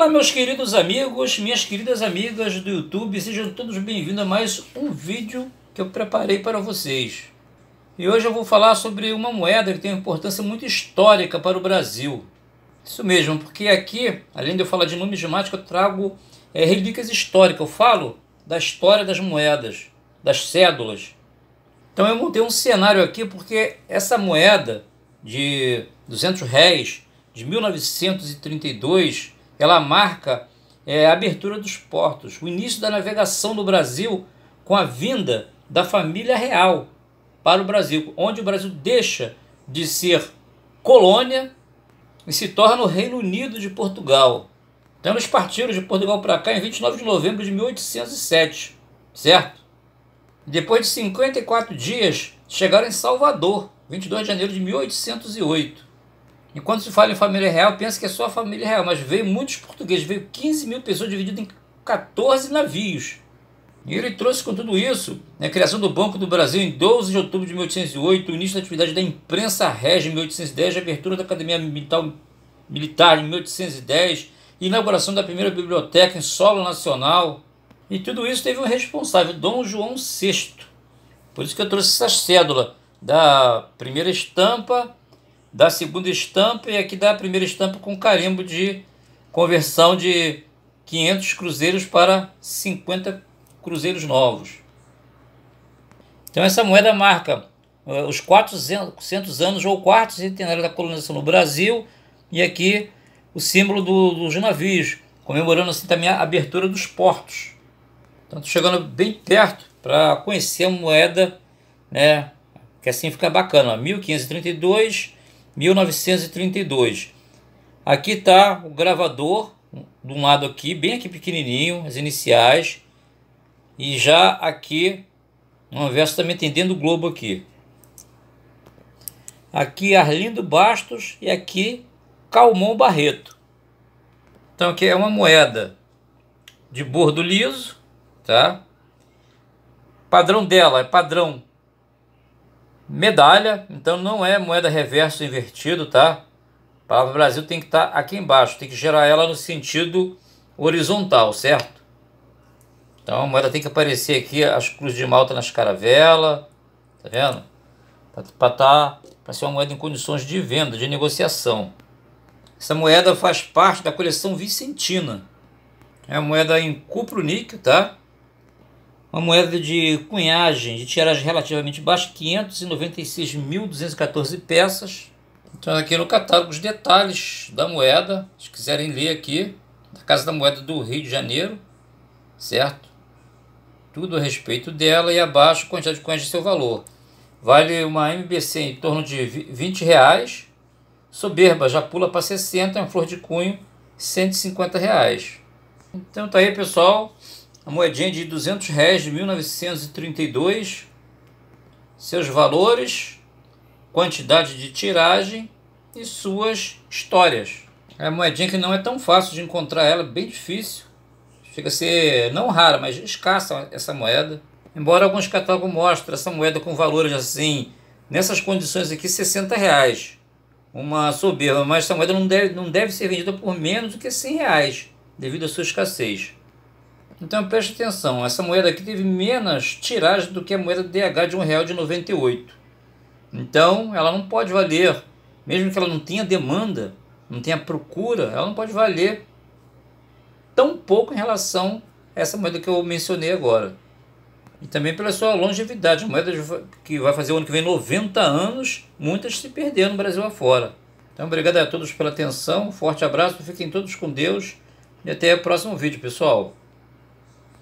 Olá, meus queridos amigos, minhas queridas amigas do YouTube, sejam todos bem-vindos a mais um vídeo que eu preparei para vocês. E hoje eu vou falar sobre uma moeda que tem uma importância muito histórica para o Brasil. Isso mesmo, porque aqui, além de eu falar de numismática, eu trago é, relíquias históricas. Eu falo da história das moedas, das cédulas. Então eu montei um cenário aqui porque essa moeda de 200 réis de 1932 ela marca é, a abertura dos portos, o início da navegação do Brasil com a vinda da família real para o Brasil, onde o Brasil deixa de ser colônia e se torna o Reino Unido de Portugal. Então eles partiram de Portugal para cá em 29 de novembro de 1807, certo? Depois de 54 dias, chegaram em Salvador, 22 de janeiro de 1808 enquanto se fala em família real, pensa que é só a família real, mas veio muitos portugueses, veio 15 mil pessoas divididas em 14 navios. E ele trouxe com tudo isso né, a criação do Banco do Brasil em 12 de outubro de 1808, o início da atividade da imprensa régia em 1810, a abertura da Academia Militar, Militar em 1810, inauguração da primeira biblioteca em solo nacional. E tudo isso teve um responsável, Dom João VI. Por isso que eu trouxe essa cédula da primeira estampa da segunda estampa e aqui da primeira estampa com carimbo de conversão de 500 cruzeiros para 50 cruzeiros novos. Então essa moeda marca eh, os 400 anos ou quarto centenário da colonização no Brasil e aqui o símbolo do, dos navios, comemorando assim também a abertura dos portos. Então chegando bem perto para conhecer a moeda, né? Que assim fica bacana, ó, 1532 1932. Aqui está o gravador, de um lado aqui, bem aqui pequenininho, as iniciais. E já aqui, uma verso também tem dentro do globo aqui. Aqui Arlindo Bastos e aqui Calmon Barreto. Então aqui é uma moeda de bordo liso, tá? Padrão dela é padrão medalha, então não é moeda reverso invertido, tá? A palavra Brasil tem que estar tá aqui embaixo, tem que gerar ela no sentido horizontal, certo? Então a moeda tem que aparecer aqui, as cruzes de malta nas caravelas, tá vendo? Para tá, pra ser uma moeda em condições de venda, de negociação. Essa moeda faz parte da coleção vicentina. É uma moeda em cupro-níquel, tá? Uma moeda de cunhagem, de tiragem relativamente baixa, 596.214 peças. Então aqui no catálogo os detalhes da moeda, se quiserem ler aqui, da Casa da Moeda do Rio de Janeiro, certo? Tudo a respeito dela e abaixo a quantidade de cunhagem de seu valor. Vale uma MBC em torno de 20 reais. Soberba já pula para 60, é uma flor de cunho, 150 reais. Então tá aí pessoal, a moedinha de 200 réis de 1932, seus valores, quantidade de tiragem e suas histórias. É uma moedinha que não é tão fácil de encontrar ela, bem difícil. Chega a ser não rara, mas escassa essa moeda. Embora alguns catálogos mostrem essa moeda com valores assim, nessas condições aqui, 60 reais. Uma soberba, mas essa moeda não deve, não deve ser vendida por menos do que 100 reais, devido à sua escassez. Então preste atenção, essa moeda aqui teve menos tiragem do que a moeda DH de R$1,98. Então ela não pode valer, mesmo que ela não tenha demanda, não tenha procura, ela não pode valer tão pouco em relação a essa moeda que eu mencionei agora. E também pela sua longevidade, moeda que vai fazer o ano que vem 90 anos, muitas se perderam no Brasil afora. Então obrigado a todos pela atenção, forte abraço, fiquem todos com Deus e até o próximo vídeo, pessoal.